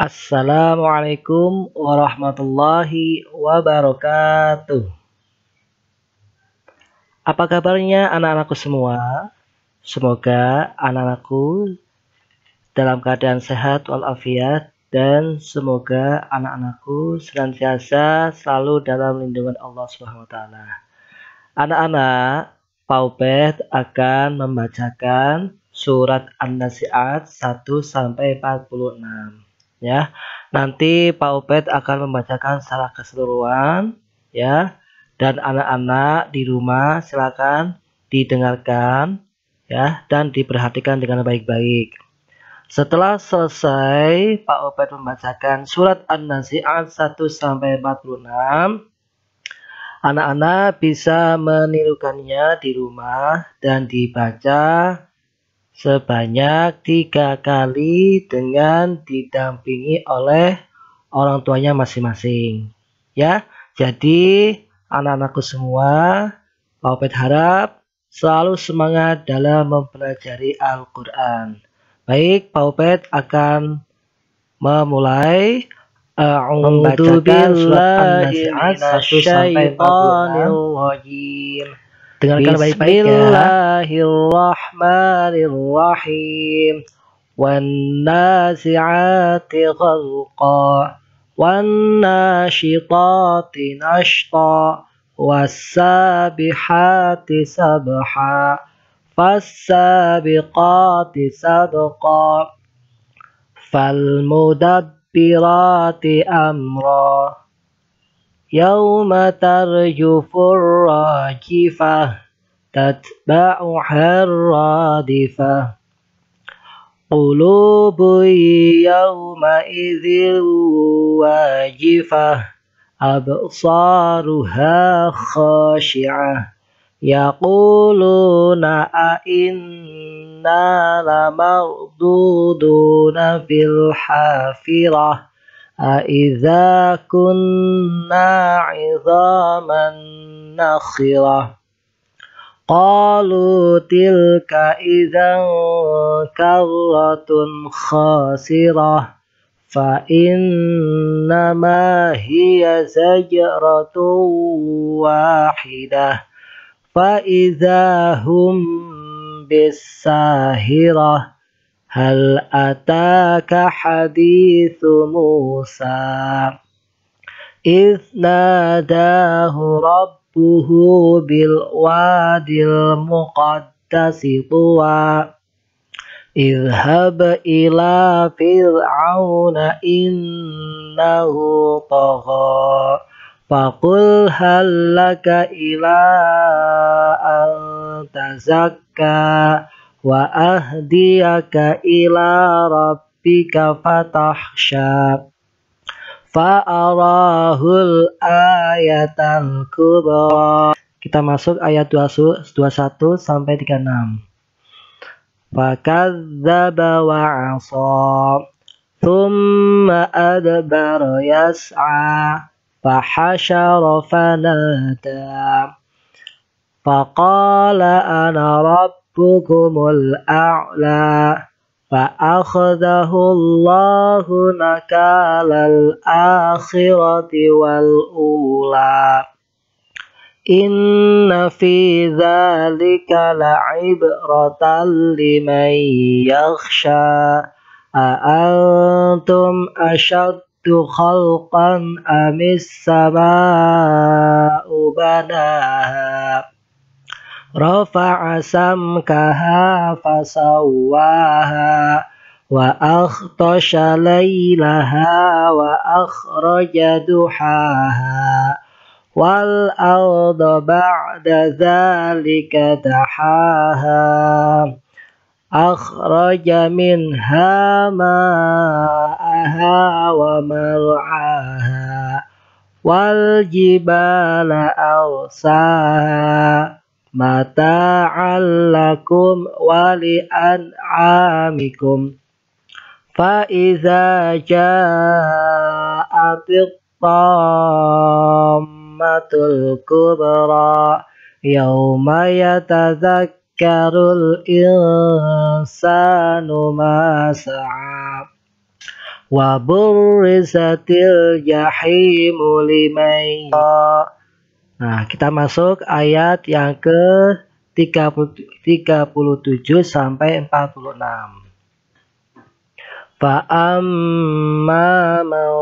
Assalamualaikum warahmatullahi wabarakatuh. Apa kabarnya anak-anakku semua? Semoga anak-anakku dalam keadaan sehat walafiat dan semoga anak-anakku senantiasa selalu dalam lindungan Allah Subhanahu wa taala. Anak-anak, Paubet akan membacakan surat An-Nasi'at 1 sampai 46 ya. Nanti Pak Opet akan membacakan secara keseluruhan ya. Dan anak-anak di rumah silakan didengarkan ya dan diperhatikan dengan baik-baik. Setelah selesai, Pak Opet membacakan surat An-Nazi'at 1 sampai 46. Anak-anak bisa menirukannya di rumah dan dibaca sebanyak tiga kali dengan didampingi oleh orang tuanya masing-masing. Ya, jadi anak-anakku semua, Paupet harap selalu semangat dalam mempelajari Al-Quran. Baik, Paupet akan memulai membacakan A'udzu billahi minasy al rajim. Dengarkan baik-baik ya. Bismillahirrahmanirrahim. Wan nasi'ati ghalqa. Wan nashitati nashta. والسابحات sabha. فالسابقات سبقا Falmudabbirati amra. يوم ترجف الراجفة تتبعها الرادفة قلوب يومئذ واجفة أبصارها خاشعة يقولون أئنا لمردودون في الحافرة أإذا كنا عظاما نخرة قالوا تلك إذا كرة خاسرة فإنما هي زجرة واحدة فإذا هم بالساهرة هل أتاك حديث موسى إذ ناداه ربه بالواد المقدس طوى اذهب إلى فرعون إنه طغى فقل هل لك إلى أن تزكى wa ahdiyaka ila rabbika fatahsha fa'arahul ayatan kubra kita masuk ayat 21 sampai 36 fakadzdzaba wa 'asa thumma adbara yas'a fahashara fanada faqala ana rabb ربكم الأعلى فأخذه الله نكال الآخرة والأولى إن في ذلك لعبرة لمن يخشى أأنتم أشد خلقا أم السماء بناها رفع سمكها فسواها وأغطش ليلها وأخرج دحاها والأرض بعد ذلك دحاها أخرج منها ماءها ومرعاها والجبال أرساها متاعا لكم ولأنعامكم فإذا جاءت الطامة الكبرى يوم يتذكر الإنسان ما سعى وبرزت الجحيم لمن يرى Nah, kita masuk ayat yang ke 37 sampai 46. Fa'amma man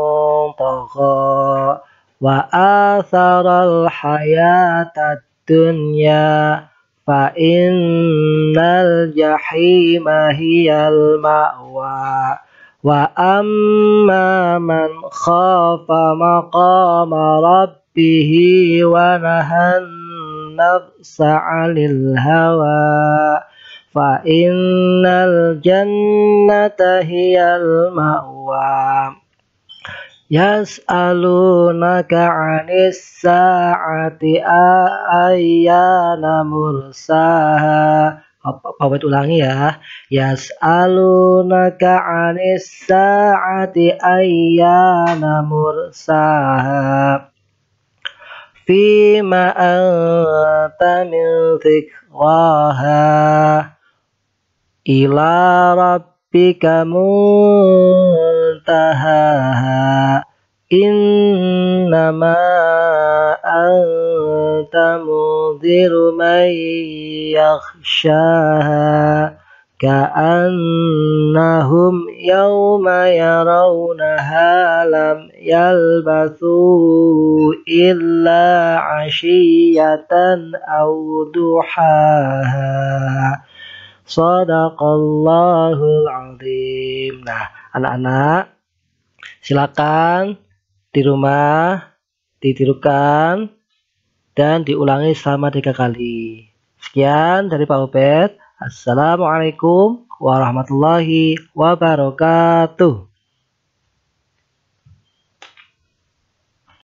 tagha wa athara atharal hayatad dunya fa innal jahima hiyal ma'wa wa amma man khafa maqama rabb نفسه ونهى النفس عن الهوى فإن الجنة هي المأوى يسألونك عن الساعة أيان مرساها Pawet ulangi ya. Yas'alunaka 'anis sa'ati ayyana mursaha. Fima anta min zikraha Ila rabbika muntahaha Innama anta mudhiru man yakhshaha Ka'annahum يوم يرونها لم يلبثوا إلا عشية أو ضحاها Sadaqallahul azim. Nah, anak-anak, silakan di rumah ditirukan dan diulangi selama tiga kali. Sekian dari Pak Ubed. Assalamualaikum warahmatullahi wabarakatuh.